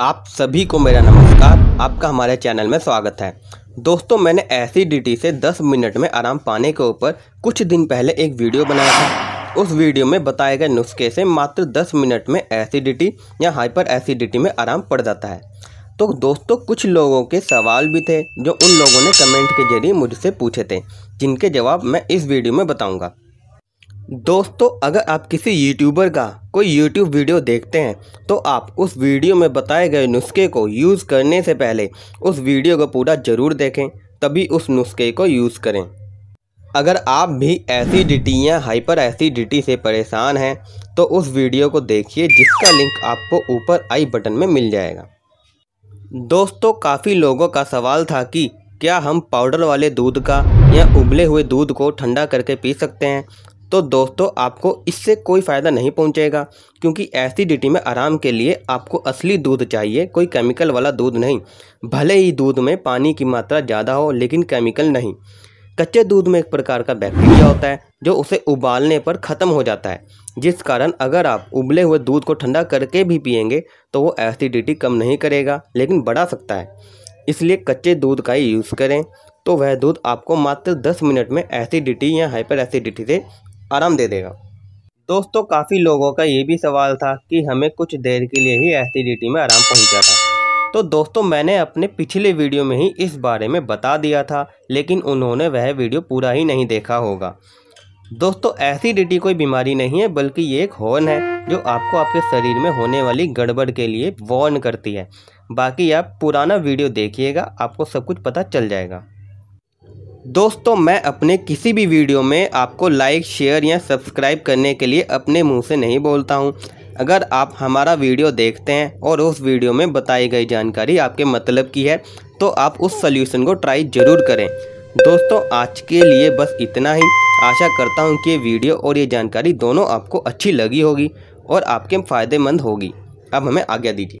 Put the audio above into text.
आप सभी को मेरा नमस्कार आपका हमारे चैनल में स्वागत है दोस्तों मैंने एसिडिटी से 10 मिनट में आराम पाने के ऊपर कुछ दिन पहले एक वीडियो बनाया था उस वीडियो में बताए गए नुस्खे से मात्र 10 मिनट में एसिडिटी या हाइपर एसिडिटी में आराम पड़ जाता है तो दोस्तों कुछ लोगों के सवाल भी थे जो उन लोगों ने कमेंट के जरिए मुझसे पूछे थे जिनके जवाब मैं इस वीडियो में बताऊँगा दोस्तों अगर आप किसी यूट्यूबर का कोई यूट्यूब वीडियो देखते हैं तो आप उस वीडियो में बताए गए नुस्खे को यूज़ करने से पहले उस वीडियो को पूरा ज़रूर देखें तभी उस नुस्खे को यूज़ करें अगर आप भी एसिडिटी या हाइपर एसिडिटी से परेशान हैं तो उस वीडियो को देखिए जिसका लिंक आपको ऊपर आई बटन में मिल जाएगा दोस्तों काफ़ी लोगों का सवाल था कि क्या हम पाउडर वाले दूध का या उबले हुए दूध को ठंडा करके पी सकते हैं तो दोस्तों आपको इससे कोई फ़ायदा नहीं पहुंचेगा क्योंकि एसिडिटी में आराम के लिए आपको असली दूध चाहिए कोई केमिकल वाला दूध नहीं भले ही दूध में पानी की मात्रा ज़्यादा हो लेकिन केमिकल नहीं कच्चे दूध में एक प्रकार का बैक्टीरिया होता है जो उसे उबालने पर ख़त्म हो जाता है जिस कारण अगर आप उबले हुए दूध को ठंडा करके भी पियेंगे तो वो एसिडिटी कम नहीं करेगा लेकिन बढ़ा सकता है इसलिए कच्चे दूध का ही यूज़ करें तो वह दूध आपको मात्र 10 मिनट में एसिडिटी या हाइपर एसिडिटी से आराम दे देगा दोस्तों काफ़ी लोगों का ये भी सवाल था कि हमें कुछ देर के लिए ही एसिडिटी में आराम पहुंचा था तो दोस्तों मैंने अपने पिछले वीडियो में ही इस बारे में बता दिया था लेकिन उन्होंने वह वीडियो पूरा ही नहीं देखा होगा दोस्तों एसिडिटी कोई बीमारी नहीं है बल्कि ये एक हॉर्न है जो आपको आपके शरीर में होने वाली गड़बड़ के लिए वॉर्न करती है बाकी आप पुराना वीडियो देखिएगा आपको सब कुछ पता चल जाएगा दोस्तों मैं अपने किसी भी वीडियो में आपको लाइक शेयर या सब्सक्राइब करने के लिए अपने मुंह से नहीं बोलता हूं। अगर आप हमारा वीडियो देखते हैं और उस वीडियो में बताई गई जानकारी आपके मतलब की है तो आप उस सल्यूशन को ट्राई ज़रूर करें दोस्तों आज के लिए बस इतना ही आशा करता हूँ कि ये वीडियो और ये जानकारी दोनों आपको अच्छी लगी होगी और आपके फ़ायदेमंद होगी अब हमें आज्ञा दीजिए